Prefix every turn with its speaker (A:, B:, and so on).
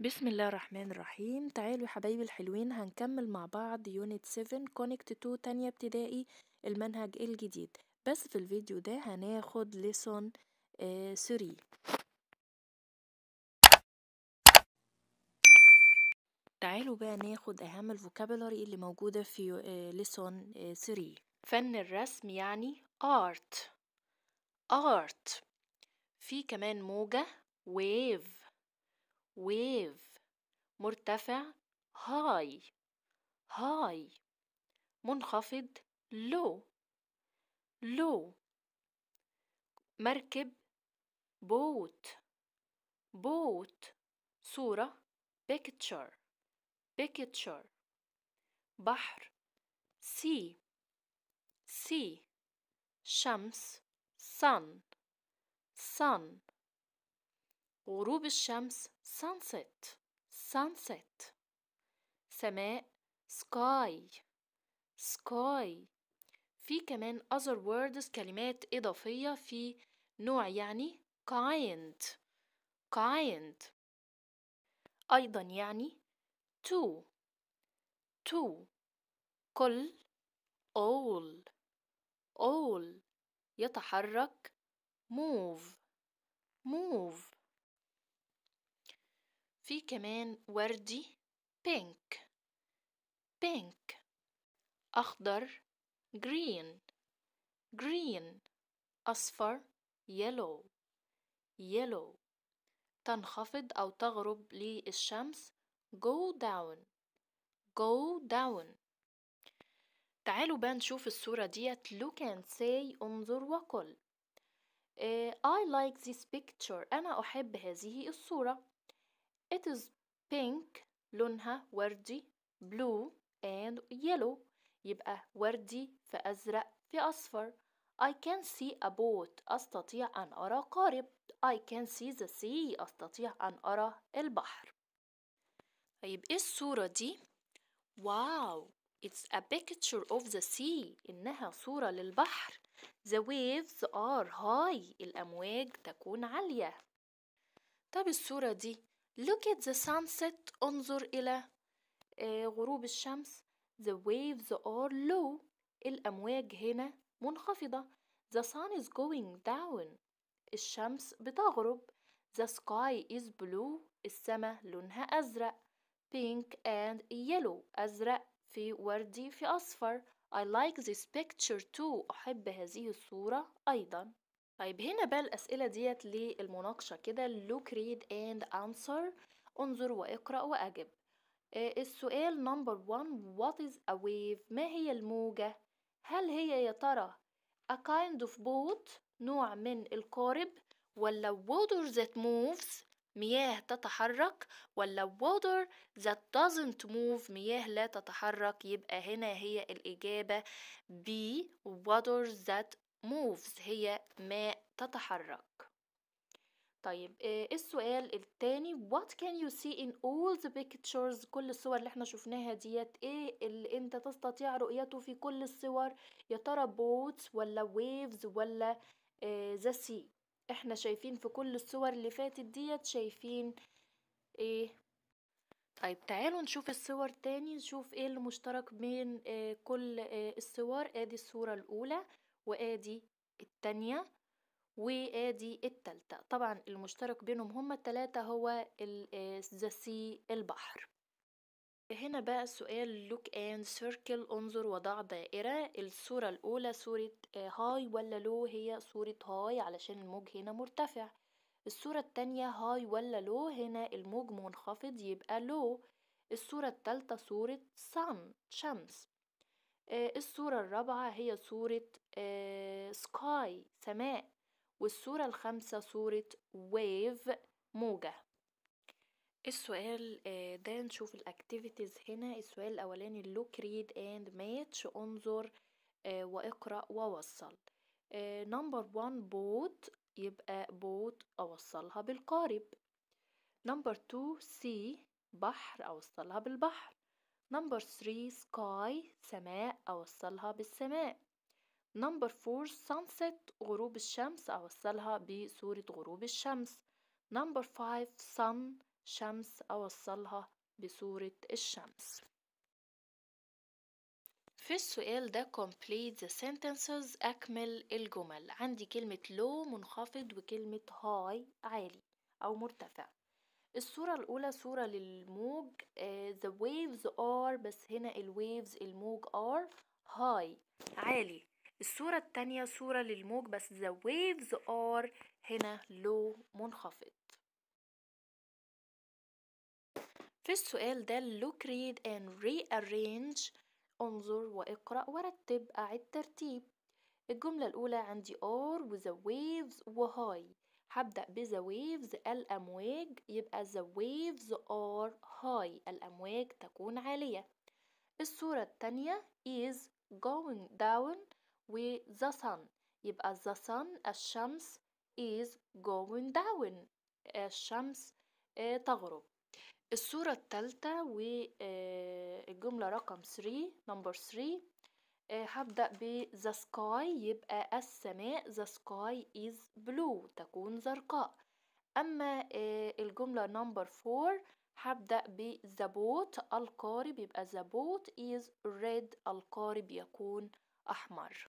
A: بسم الله الرحمن الرحيم تعالوا يا حبايبي الحلوين هنكمل مع بعض يونت 7 كونكت 2 تانية ابتدائي المنهج الجديد بس في الفيديو ده هناخد ليسون 3 آه، تعالوا بقى ناخد اهم الفوكابولاري اللي موجودة في ليسون آه، 3 آه، فن الرسم يعني ارت ارت في كمان موجة ويف ويف مرتفع هاي هاي منخفض لو لو مركب بوت بوت صورة picture picture بحر sea sea شمس sun sun غروب الشمس sunset sunset سماء sky sky في كمان other words كلمات إضافية في نوع يعني kind kind أيضا يعني to to كل all all يتحرك move move في كمان وردي pink pink أخضر green green أصفر yellow yellow تنخفض أو تغرب للشمس go down go down تعالوا بقى نشوف الصورة ديت look and say انظر وقل آه، I like this picture أنا أحب هذه الصورة It is pink لونها وردي blue and yellow يبقى وردي في أزرق في أصفر I can see a boat أستطيع أن أرى قارب I can see the sea أستطيع أن أرى البحر طيب إيه الصورة دي؟ واو It's a picture of the sea إنها صورة للبحر The waves are high الأمواج تكون عالية طب الصورة دي Look at the sunset انظر إلى غروب الشمس The waves are low الأمواج هنا منخفضة The sun is going down الشمس بتغرب The sky is blue السماء لونها أزرق pink and yellow أزرق في وردي في أصفر I like this picture too أحب هذه الصورة أيضا طيب هنا بقى الأسئلة ديت للمناقشة كده look read and answer انظر واقرأ وأجب آه، السؤال نمبر one what is a wave ما هي الموجة هل هي يا ترى a kind of boat نوع من القارب ولا water that moves مياه تتحرك ولا water that doesn't move مياه لا تتحرك يبقى هنا هي الإجابة B water that moves هي ما تتحرك طيب آه، إيه السؤال التاني what can you see in all the pictures كل الصور اللي احنا شفناها ديت ايه اللي انت تستطيع رؤيته في كل الصور يا ترى boats ولا waves ولا ذا آه sea احنا شايفين في كل الصور اللي فاتت ديت شايفين ايه طيب تعالوا نشوف الصور تاني نشوف ايه المشترك بين آه، كل آه، الصور ادي الصورة الاولى وادي التانية وادي التالتة طبعا المشترك بينهم هما التلاتة هو الزسي البحر هنا بقى سؤال look and circle انظر وضع دائرة الصورة الأولى صورة هاي ولا لو هي صورة هاي علشان الموج هنا مرتفع الصورة التانية هاي ولا لو هنا الموج منخفض يبقى لو الصورة التالتة صورة sun شمس آه الصورة الرابعة هي صورة آه سكاي سماء والصورة الخامسة صورة ويف موجة السؤال آه، ده نشوف الاكتيفيتيز هنا السؤال الاولاني look read and match انظر آه، واقرأ ووصل نمبر 1 بوت يبقى بوت اوصلها بالقارب نمبر 2 سي بحر اوصلها بالبحر نمبر 3 سكاي سماء أوصلها بالسماء نمبر 4 sunset غروب الشمس أوصلها بصورة غروب الشمس نمبر 5 sun شمس أوصلها بصورة الشمس في السؤال ده complete the sentences أكمل الجمل عندي كلمة low منخفض وكلمة high عالي أو مرتفع الصورة الأولى صورة للموج آه، the waves are بس هنا الويفز الموج are high عالي الصورة التانية صورة للموج بس the waves are هنا low منخفض في السؤال ده look read and rearrange انظر واقرأ ورتب أعد ترتيب الجملة الأولى عندي are و the waves و high هبدأ بذا ويفز الأمواج يبقى ذا ويفز ار هاي الأمواج تكون عالية الصورة التانية is going down و the sun يبقى the sun الشمس is going down الشمس آه، تغرب الصورة التالتة والجملة آه، رقم 3 نمبر 3 آه، هبدأ ب the sky يبقى السماء the sky is blue تكون زرقاء أما آه، الجملة نمبر فور هبدأ ب the boat القارب يبقى the boat is red القارب يكون أحمر